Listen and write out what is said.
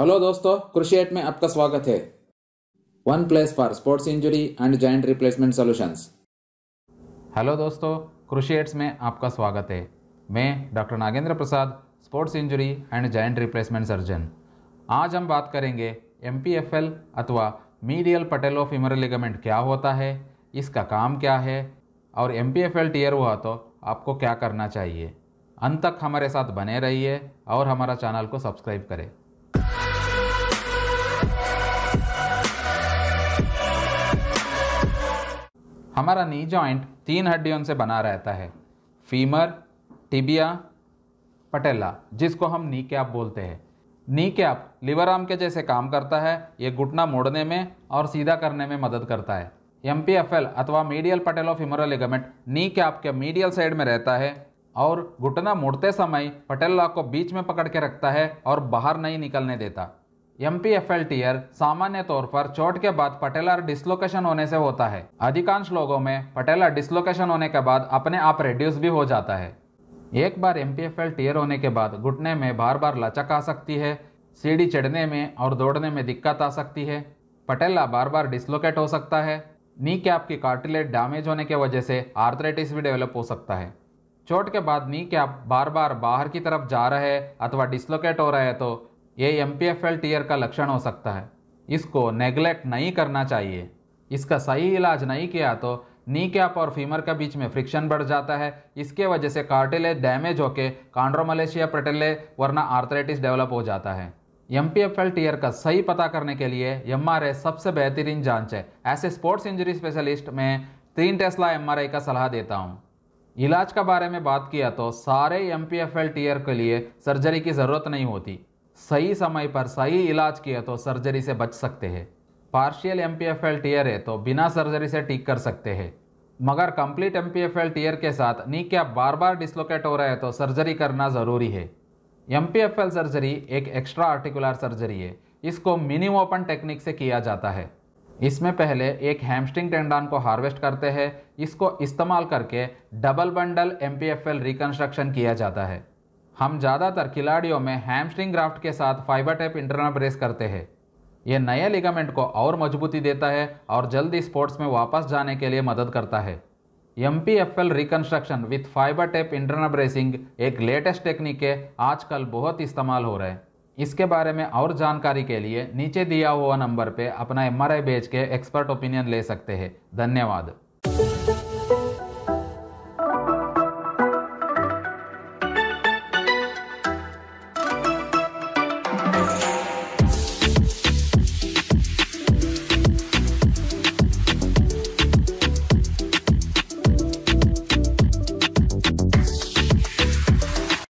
hello दोस्तों कृषि eight में आपका स्वागत है one place for sports injury and joint replacement solutions hello दोस्तों कृषि एट्स में आपका स्वागत है मैं doctor Nagendra Prasad sports injury and joint replacement surgeon आज हम बात करेंगे एम अथवा मीडियल ऑफ इमर लिगामेंट क्या होता है इसका काम क्या है और एम पी टीयर हुआ तो आपको क्या करना चाहिए अंत तक हमारे साथ बने रहिए और हमारा चैनल को सब्सक्राइब करें हमारा नी जॉइंट तीन हड्डियों से बना रहता है फीमर टिबिया पटेला जिसको हम नी कैप बोलते हैं नी कैप लिवर आर्म के जैसे काम करता है ये घुटना मोड़ने में और सीधा करने में मदद करता है एम अथवा medial patellofemoral ligament knee cap के मीडियल साइड में रहता है और घुटना मुड़ते समय पटेला को बीच में पकड़ के रखता है और बाहर नहीं निकलने देता M P F L tear सामान्य तौर पर चोट के बाद पटेलर डिसलोकेशन होने से होता है अधिकांश लोगों में पटेलर डिसलोकेशन होने के बाद अपने आप रिड्यूस भी हो जाता है एक बार M P F L tear होने के बाद घुटने में बार बार लचक आ सकती है सीढ़ी चढ़ने में और दौड़ने में दिक्कत आ सकती है पटेला बार बार डिसलोकेट हो सकता है नी कैप की कार्टिलेट डैमेज होने की वजह से आर्थराइटिस भी डेवलप हो सकता है चोट के बाद नी कैप बार बार बाहर की तरफ जा रहे अथवा डिसलोकेट हो रहे हैं तो ये M P F L tear का लक्षण हो सकता है इसको नेग्लेक्ट नहीं करना चाहिए इसका सही इलाज नहीं किया तो नी कैप और फीमर के बीच में फ्रिक्शन बढ़ जाता है इसके वजह से कार्टिले डैमेज होकर कांड्रोमलेशिया पेटेले वरना आर्थराइटिस डेवलप हो जाता है M P F L tear का सही पता करने के लिए एम आर आई सबसे बेहतरीन जांच है ऐसे स्पोर्ट्स इंजरी स्पेशलिस्ट में तीन टेस्ला एम आर आई का सलाह देता हूँ इलाज का बारे में बात किया तो सारे M P F L tear के लिए सर्जरी की ज़रूरत नहीं होती सही समय पर सही इलाज किया तो सर्जरी से बच सकते हैं partial M P F L tear है तो बिना सर्जरी से ठीक कर सकते हैं मगर complete M P F L tear के साथ नी क्या बार बार डिसलोकेट हो रहा है तो सर्जरी करना ज़रूरी है M P F L surgery एक एक्स्ट्रा आर्टिकुलर सर्जरी है इसको मिनी ओपन टेक्निक से किया जाता है इसमें पहले एक हैमस्ट्रिंग टेंडन को हार्वेस्ट करते हैं इसको इस्तेमाल करके double bundle M P F L reconstruction किया जाता है हम ज़्यादातर खिलाड़ियों में हैमस्ट्रिंग ग्राफ्ट के साथ फाइबर टैप इंटरनल ब्रेस करते हैं यह नए लिगामेंट को और मजबूती देता है और जल्दी स्पोर्ट्स में वापस जाने के लिए मदद करता है M P F L reconstruction with fibre tape internal bracing एक लेटेस्ट टेक्निक है आजकल बहुत इस्तेमाल हो रहा है इसके बारे में और जानकारी के लिए नीचे दिया हुआ नंबर पे अपना एम आर आई भेज के एक्सपर्ट ओपिनियन ले सकते हैं धन्यवाद